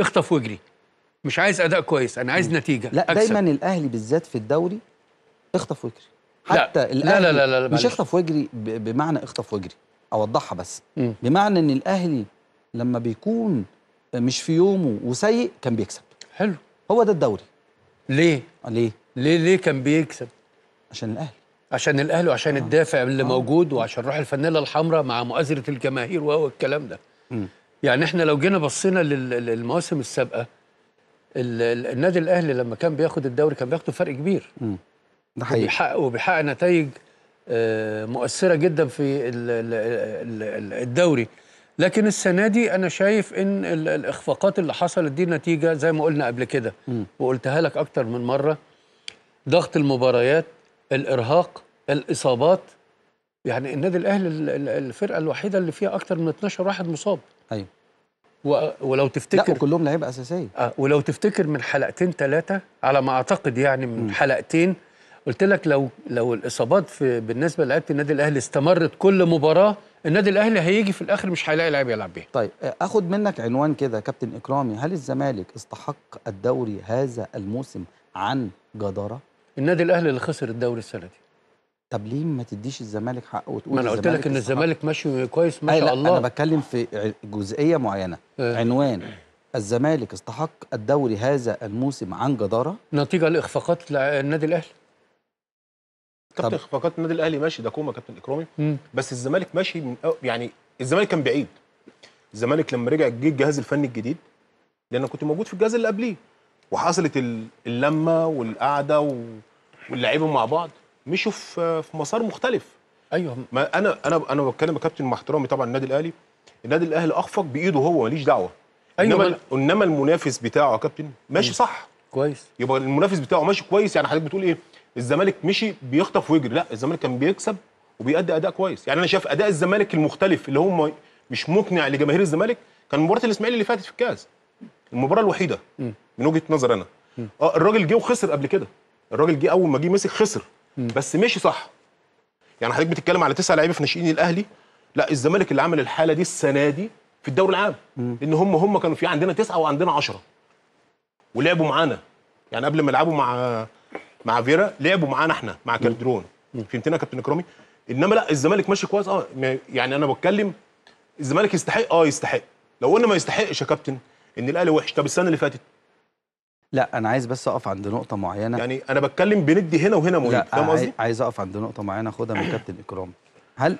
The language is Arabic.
اخطف واجري مش عايز اداء كويس انا عايز نتيجه لا أكثر. دايما الاهلي بالذات في الدوري اخطف واجري حتى لا. الاهلي لا لا لا لا مش اخطف واجري بمعنى اخطف واجري اوضحها بس م. بمعنى ان الاهلي لما بيكون مش في يومه وسيء كان بيكسب حلو هو ده الدوري ليه ليه ليه ليه كان بيكسب عشان الاهلي عشان الاهلي وعشان آه. الدافع اللي آه. موجود وعشان روح الفانيلا الحمراء مع مؤازره الجماهير وهو الكلام ده م. يعني احنا لو جينا بصينا للمواسم السابقه النادي الاهلي لما كان بياخد الدوري كان بياخده فرق كبير امم ده حقيقي وبيحقق وبيحقق نتائج آه، مؤثره جدا في الدوري لكن السنه دي انا شايف ان الاخفاقات اللي حصلت دي نتيجه زي ما قلنا قبل كده وقلتها لك اكتر من مره ضغط المباريات الارهاق الاصابات يعني النادي الاهلي الفرقه الوحيده اللي فيها اكتر من 12 واحد مصاب ايوه ولو تفتكر لا كلهم لعيبه اساسيه آه ولو تفتكر من حلقتين ثلاثه على ما اعتقد يعني من م. حلقتين قلت لك لو لو الاصابات في بالنسبه لعيبه النادي الاهلي استمرت كل مباراه النادي الاهلي هيجي في الاخر مش هيلاقي لعيب يلعب بيه طيب آه، اخد منك عنوان كده كابتن اكرامي هل الزمالك استحق الدوري هذا الموسم عن جداره النادي الاهلي اللي خسر الدوري السنه دي طب ليه ما تديش الزمالك حقه وتقول ما انا قلت لك ان الزمالك ماشي كويس ما شاء الله انا بتكلم في جزئيه معينه اه. عنوان الزمالك استحق الدوري هذا الموسم عن جداره نتيجه لاخفاقات النادي الاهلي كابتن اخفاقات النادي الاهلي ماشي ده كوما كابتن اكرامي بس الزمالك ماشي من يعني الزمالك كان بعيد الزمالك لما رجع جه الجهاز الفني الجديد لان كنت موجود في الجهاز اللي قبليه وحصلت اللمه والقعده واللعيبه مع بعض مشوا في في مسار مختلف ايوه ما انا انا انا بتكلم كابتن مع احترامي طبعا النادي الاهلي النادي الاهلي اخفق بايده هو ماليش دعوه ايوه انما انما المنافس بتاعه يا كابتن ماشي صح كويس يبقى المنافس بتاعه ماشي كويس يعني حضرتك بتقول ايه الزمالك مشي بيخطف ويجري لا الزمالك كان بيكسب وبيأدي اداء كويس يعني انا شايف اداء الزمالك المختلف اللي هو مش مقنع لجماهير الزمالك كان مباراه الاسماعيلي اللي فاتت في الكاس المباراه الوحيده م. من وجهه نظر انا اه الراجل جه وخسر قبل كده الراجل جه اول ما جه مسك خسر بس مشي صح يعني حضرتك بتتكلم على تسع لعيبه في ناشئين الاهلي لا الزمالك اللي عمل الحاله دي السنه دي في الدوري العام لان هم هم كانوا في عندنا تسعه وعندنا 10 ولعبوا معانا يعني قبل ما يلعبوا مع مع فيرا لعبوا معانا احنا مع كاردرون فهمتنا كابتن اكرامي انما لا الزمالك ماشي كويس اه يعني انا بتكلم الزمالك يستحق اه يستحق لو قلنا ما يستحقش يا كابتن ان الاهلي وحش طب السنه اللي فاتت لا انا عايز بس اقف عند نقطه معينه يعني انا بتكلم بندي هنا وهنا مهم فاهم قصدي؟ عايز اقف عند نقطه معينه خدها من كابتن اكرام هل